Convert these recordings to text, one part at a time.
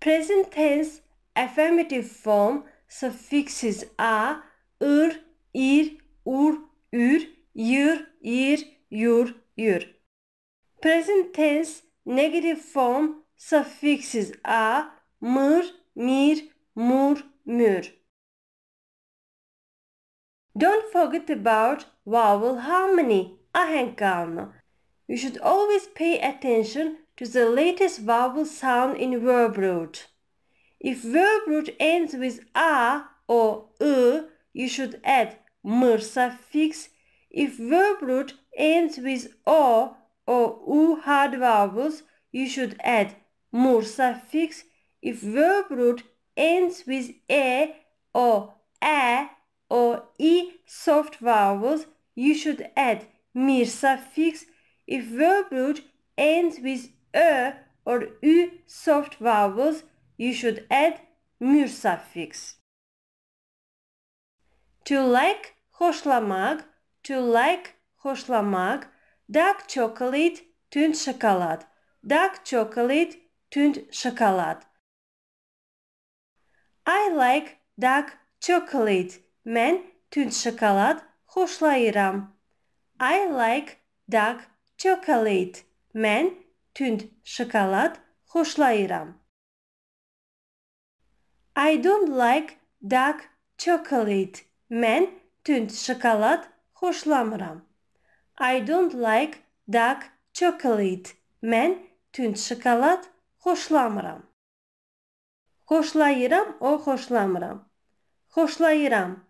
Present tense affirmative form suffixes are ir, ir, ur, ür, yır, ir, yur, yür. Present tense negative form suffixes are mir, mir, mur, mür. Don't forget about vowel harmony, ahenk You should always pay attention to the latest vowel sound in verb root. If verb root ends with a or u, you should add mr suffix. If verb root ends with o or u hard vowels, you should add mur suffix. If verb root ends with e or a or e soft vowels, you should add mir suffix. If verb root ends with ö or ü soft vowels, you should add mür suffix. To like hoşlamak, to like hoşlamak, dark chocolate, tünt şokolat, dark chocolate, tünt şokolat. I like dark chocolate. Men tünd şokolat hoşlayıram. I like dark chocolate. Men түнт шоколад хошлайрам. I don't like dark chocolate. Мен түнт шоколад хошламырам. I don't like dark chocolate. Мен түнт шоколад хошламырам. Хошлайрам о хошламырам. Хошлайрам.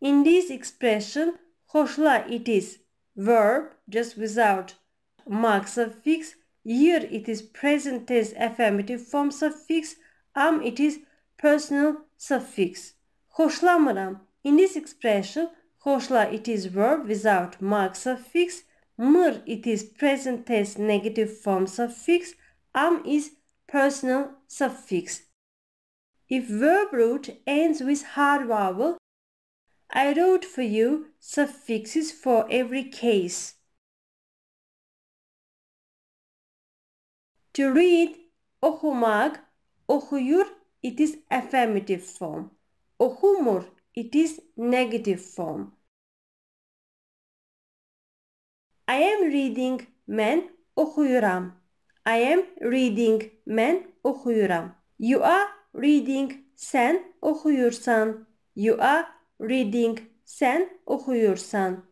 In this expression, хошла it is verb just without mark suffix here it is present tense affirmative form suffix. Am it is personal suffix. Hoşlanmıram. In this expression, hoşla it is verb without mark suffix. Mır it is present tense negative form suffix. Am is personal suffix. If verb root ends with hard vowel, I wrote for you suffixes for every case. To read okumag, okuyur, it is affirmative form. Okumur, it is negative form. I am reading men okuyuram. I am reading men okuyuram. You are reading sen okuyursan. You are reading sen okuyursan.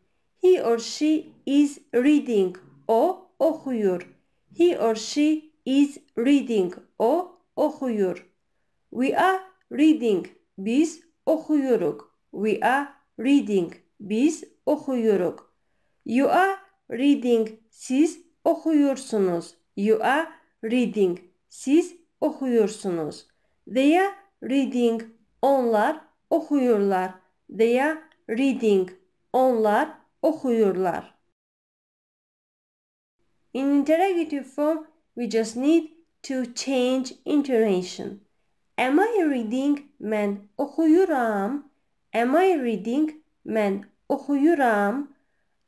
He or she is reading o okuyor. He or she is reading. O okuyor. We are reading. Biz okuyoruz. We are reading. Biz okuyoruz. You are reading. Siz okuyorsunuz. You are reading. Siz okuyorsunuz. They are reading. Onlar okuyorlar. They are reading. Onlar okuyorlar. In interrogative form We just need to change intonation. Am I reading men okuyuram? Am I reading men okuyuram?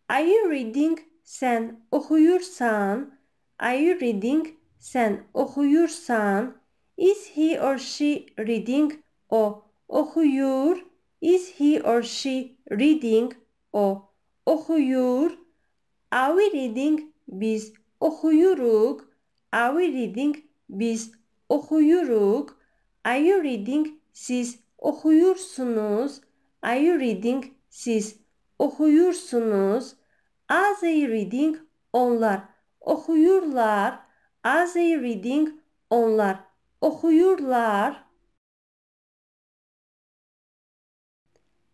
Are you reading sen okuyursan? Are you reading sen okuyursan? Is he or she reading o okuyur? Is he or she reading o okuyur? Are we reading biz okuyuruk? Are we reading? Biz okuyoruk? Are you reading? Siz okuyorsunuz. Are you reading? Siz okuyorsunuz. Are they reading? Onlar okuyorlar. Are they reading? Onlar okuyorlar.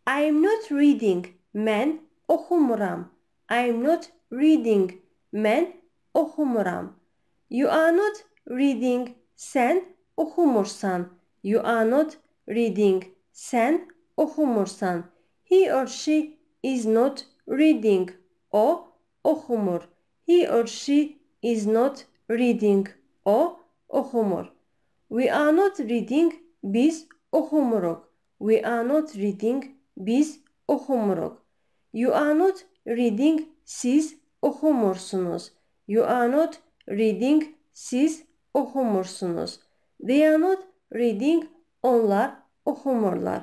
I am not reading. men okumuram. I am not reading. men okumuram. You are not reading sen okumursan. You are not reading sen okumursan. He or she is not reading o okumur. He or she is not reading o okumur. We are not reading biz okumuruk. We are not reading biz okumuruk. You are not reading siz okumursunuz. You are not reading siz okumursunuz. They are not reading onlar okumurlar.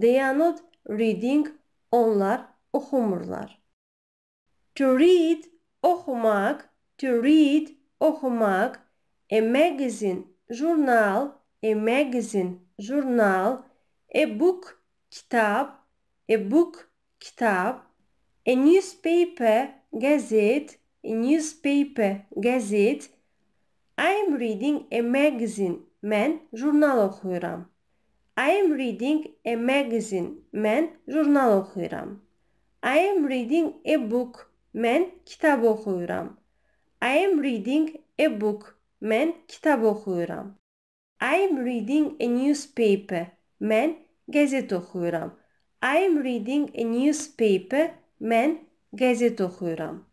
They are not reading onlar okumurlar. To read okumak, to read okumak, a magazine jurnal, a magazine jurnal, a book kitap, a book kitap, a newspaper gazete, newspaper, gazet, I am reading a magazine. men jurnal okuyorum. I am reading a magazine. men jurnal okuyorum. I am reading a book. men kitap okuyorum. I am reading a book. men kitap okuyorum. I am reading a newspaper. men gazet okuyorum. I am reading a newspaper. men gazet okuyorum.